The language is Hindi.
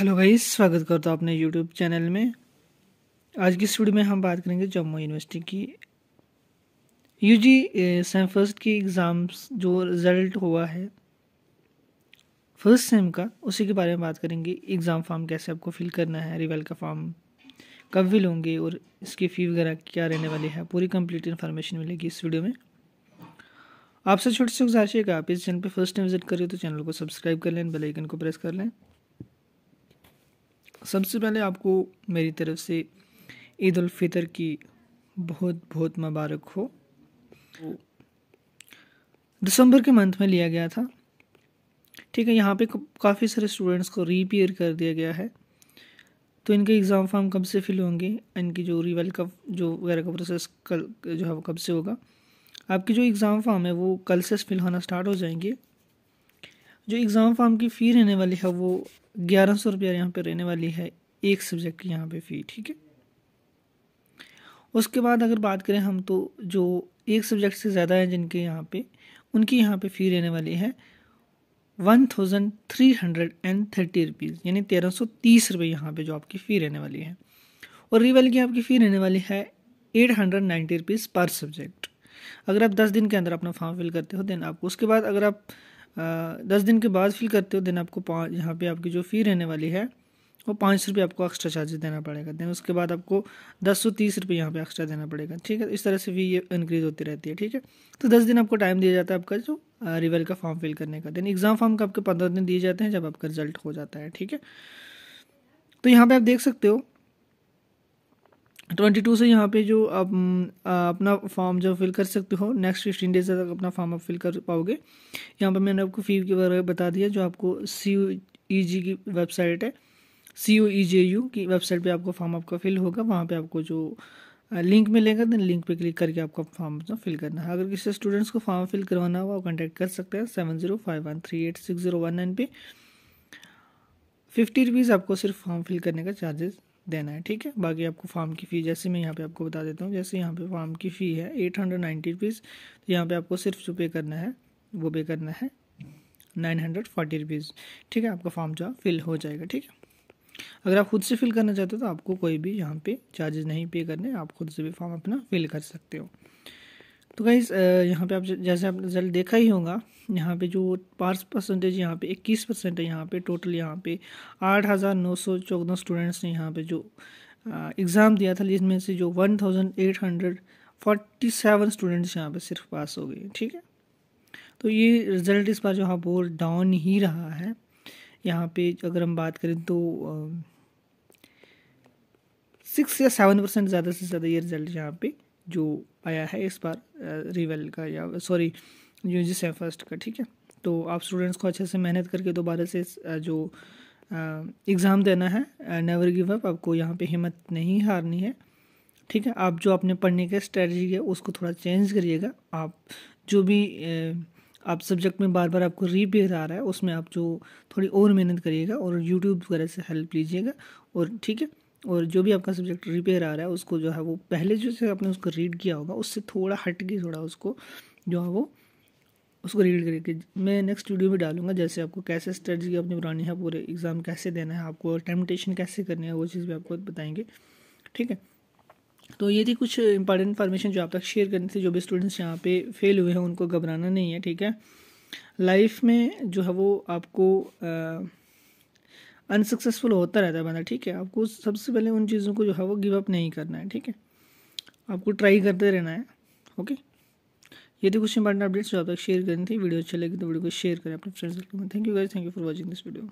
हेलो भाई स्वागत करता हूँ अपने यूट्यूब चैनल में आज की स्टूडियो में हम बात करेंगे जम्मू यूनिवर्सिटी की यूजी सेम फर्स्ट की एग्ज़ाम्स जो रिज़ल्ट हुआ है फर्स्ट सेम का उसी के बारे में बात करेंगे एग्ज़ाम फॉर्म कैसे आपको फिल करना है रिवेल का फॉर्म कब भी होंगे और इसकी फ़ी वगैरह क्या रहने वाली है पूरी कंप्लीट इन्फॉर्मेशन मिलेगी इस वीडियो में आपसे छोटी सी गुजारिश है कि आप इस चैनल पर फर्स्ट टाइम विजिट करें तो चैनल को सब्सक्राइब कर लें बेलाइकन को प्रेस कर लें सबसे पहले आपको मेरी तरफ़ से ईद उल फितर की बहुत बहुत मुबारक हो दिसंबर के मंथ में लिया गया था ठीक है यहाँ पे काफ़ी सारे स्टूडेंट्स को रीपेयर कर दिया गया है तो इनके एग्ज़ाम फॉर्म कब से फिल होंगे इनकी जो रिवल कब जो वगैरह का प्रोसेस कल जो है वो कब से होगा आपकी जो एग्ज़ाम फॉर्म है वो कल से फिल होना स्टार्ट हो जाएंगे जो एग्ज़ाम फॉर्म की फ़ी रहने वाली है वो ग्यारह सौ रुपया यहाँ पर रहने वाली है एक सब्जेक्ट की यहाँ पे फ़ी ठीक है उसके बाद अगर बात करें हम तो जो एक सब्जेक्ट से ज़्यादा हैं जिनके यहाँ पे उनकी यहाँ पे फ़ी रहने वाली है one thousand three hundred and thirty rupees यानी तेरह सौ तीस रुपये यहाँ पर जो आपकी फ़ी रहने वाली है और रीवेल की आपकी फ़ी रहने वाली है एट हंड्रेड नाइन्टी रुपीज़ पर सब्जेक्ट अगर आप दस दिन के अंदर अपना फॉर्म फिल करते हो देन आपको उसके बाद अगर आप दस दिन के बाद फिल करते हो दिन आपको पाँच यहाँ पे आपकी जो फ़ी रहने वाली है वो पाँच सौ रुपये आपको एक्स्ट्रा चार्जेस देना पड़ेगा देन उसके बाद आपको दस सौ तीस रुपये यहाँ पर एक्स्ट्रा देना पड़ेगा ठीक है इस तरह से फी ये इंक्रीज़ होती रहती है ठीक है तो दस दिन आपको टाइम दिया जाता है आपका जो रिवल का फॉर्म फिल करने का देन एग्ज़ाम फॉर्म का आपके पंद्रह दिन दिए जाते हैं जब आपका रिजल्ट हो जाता है ठीक है तो यहाँ पर आप देख सकते हो ट्वेंटी टू से यहाँ पे जो आप अपना फॉर्म जो फिल कर सकते हो नेक्स्ट फिफ्टीन डेज तक अपना फॉर्म आप फिल कर पाओगे यहाँ पर मैंने आपको फी के बारे में बता दिया जो आपको सी यू ई जी की वेबसाइट है सी ओ ई जे यू की वेबसाइट पे आपको फॉर्म आपका फिल होगा वहाँ पे आपको जो लिंक मिलेगा दिन लिंक पे क्लिक करके आपका फॉर्म अपना फिल करना है अगर किसी स्टूडेंट्स को फॉर्म फिल करवाना हो आप कॉन्टैक्ट कर सकते हैं seven zero five one three eight six zero one nine पे फिफ्टी रुपीज़ आपको सिर्फ फॉर्म फिल करने का चार्जेस देना है ठीक है बाकी आपको फार्म की फ़ी जैसे मैं यहाँ पे आपको बता देता हूँ जैसे यहाँ पे फार्म की फ़ी है एट हंड्रेड नाइन्टी रुपीज़ तो यहाँ पे आपको सिर्फ जो पे करना है वो पे करना है नाइन हंड्रेड फोर्टी रुपीज़ ठीक है आपका फॉर्म जो फिल हो जाएगा ठीक है अगर आप खुद से फिल करना चाहते हो तो आपको कोई भी यहाँ पे चार्जेस नहीं पे करने आप खुद से भी फॉर्म अपना फिल कर सकते हो तो गाइज़ यहाँ पे आप जैसे आपने रिजल्ट देखा ही होगा यहाँ पे जो पास परसेंटेज यहाँ पे इक्कीस परसेंट है यहाँ पे टोटल यहाँ पे आठ हज़ार नौ सौ चौदह स्टूडेंट्स ने यहाँ पे जो एग्ज़ाम दिया था जिसमें से जो one thousand eight hundred forty seven students यहाँ पे सिर्फ पास हो गए ठीक है तो ये रिज़ल्ट इस बार जो हाँ बोर्ड डाउन ही रहा है यहाँ पे अगर हम बात करें तो सिक्स या सेवन परसेंट ज़्यादा से ज़्यादा ये रिज़ल्ट यहाँ पे जो आया है इस बार रिवेल का या सॉरी यू जी से फर्स्ट का ठीक है तो आप स्टूडेंट्स को अच्छे से मेहनत करके दोबारा से जो एग्ज़ाम देना है नेवर गिव अप आपको यहाँ पे हिम्मत नहीं हारनी है ठीक है आप जो अपने पढ़ने का स्ट्रेटजी है उसको थोड़ा चेंज करिएगा आप जो भी आप सब्जेक्ट में बार बार आपको रिपेयर आ रहा है उसमें आप जो थोड़ी और मेहनत करिएगा और यूट्यूब वगैरह से हेल्प लीजिएगा और ठीक है और जो भी आपका सब्जेक्ट रिपेयर आ रहा है उसको जो है वो पहले जो आपने उसको रीड किया होगा उससे थोड़ा हट के थोड़ा उसको जो है वो उसको रीड करके मैं नेक्स्ट वीडियो में डालूंगा जैसे आपको कैसे स्ट्रेटजी अपनी बनानी है पूरे एग्ज़ाम कैसे देना है आपको टेम्पटेशन कैसे करनी है वो चीज़ भी आपको बताएंगे ठीक है तो ये थी कुछ इंपॉर्टेंट इन्फॉर्मेशन जो आप तक शेयर करनी थी जो भी स्टूडेंट्स यहाँ पे फेल हुए हैं उनको घबराना नहीं है ठीक है लाइफ में जो है वो आपको आ, अनसक्सेसफुल होता रहता है बंदा ठीक है आपको सबसे पहले उन चीज़ों को जो है वो गिव अप नहीं करना है ठीक है आपको ट्राई करते रहना है ओके ये थे कुछ इंपॉर्टेंट अपडेट्स जो आप तक शेयर करनी थी वीडियो अच्छी लगी तो वीडियो को शेयर करें अपने फ्रेंड्स में thank you guys thank you for watching this video